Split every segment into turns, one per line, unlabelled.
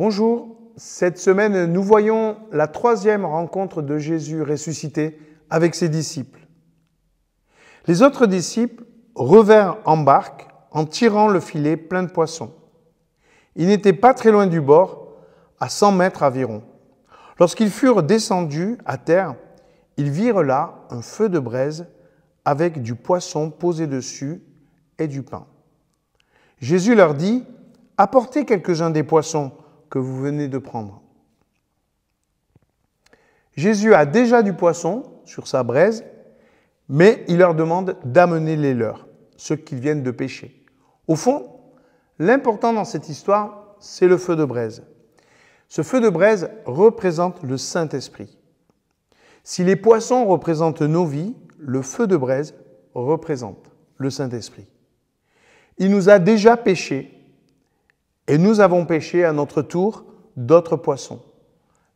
Bonjour, cette semaine nous voyons la troisième rencontre de Jésus ressuscité avec ses disciples. Les autres disciples revinrent en barque en tirant le filet plein de poissons. Ils n'étaient pas très loin du bord, à 100 mètres environ. Lorsqu'ils furent descendus à terre, ils virent là un feu de braise avec du poisson posé dessus et du pain. Jésus leur dit, Apportez quelques-uns des poissons que vous venez de prendre. Jésus a déjà du poisson sur sa braise, mais il leur demande d'amener les leurs, ceux qu'ils viennent de pêcher. Au fond, l'important dans cette histoire, c'est le feu de braise. Ce feu de braise représente le Saint-Esprit. Si les poissons représentent nos vies, le feu de braise représente le Saint-Esprit. Il nous a déjà pêchés, et nous avons pêché à notre tour d'autres poissons.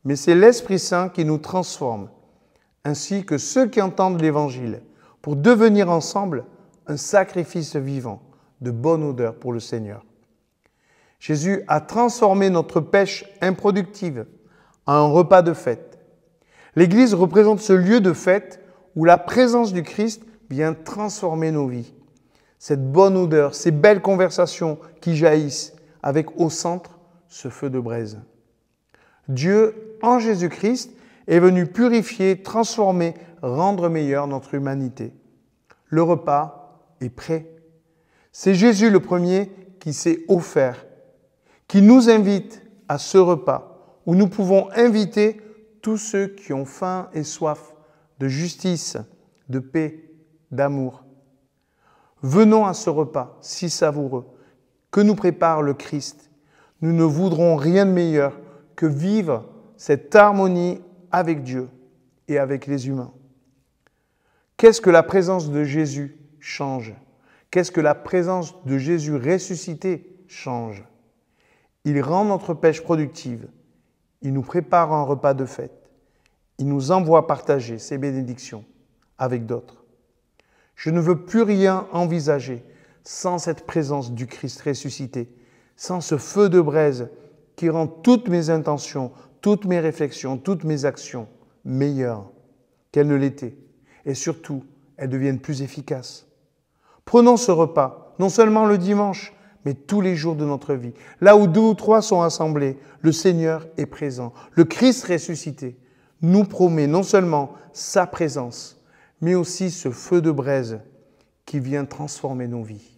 Mais c'est l'Esprit Saint qui nous transforme, ainsi que ceux qui entendent l'Évangile, pour devenir ensemble un sacrifice vivant, de bonne odeur pour le Seigneur. Jésus a transformé notre pêche improductive en un repas de fête. L'Église représente ce lieu de fête où la présence du Christ vient transformer nos vies. Cette bonne odeur, ces belles conversations qui jaillissent, avec au centre ce feu de braise. Dieu, en Jésus-Christ, est venu purifier, transformer, rendre meilleure notre humanité. Le repas est prêt. C'est Jésus le premier qui s'est offert, qui nous invite à ce repas où nous pouvons inviter tous ceux qui ont faim et soif de justice, de paix, d'amour. Venons à ce repas si savoureux que nous prépare le Christ, nous ne voudrons rien de meilleur que vivre cette harmonie avec Dieu et avec les humains. Qu'est-ce que la présence de Jésus change Qu'est-ce que la présence de Jésus ressuscité change Il rend notre pêche productive, il nous prépare un repas de fête, il nous envoie partager ses bénédictions avec d'autres. Je ne veux plus rien envisager sans cette présence du Christ ressuscité, sans ce feu de braise qui rend toutes mes intentions, toutes mes réflexions, toutes mes actions meilleures qu'elles ne l'étaient, et surtout, elles deviennent plus efficaces. Prenons ce repas, non seulement le dimanche, mais tous les jours de notre vie. Là où deux ou trois sont assemblés, le Seigneur est présent. Le Christ ressuscité nous promet non seulement sa présence, mais aussi ce feu de braise qui vient transformer nos vies.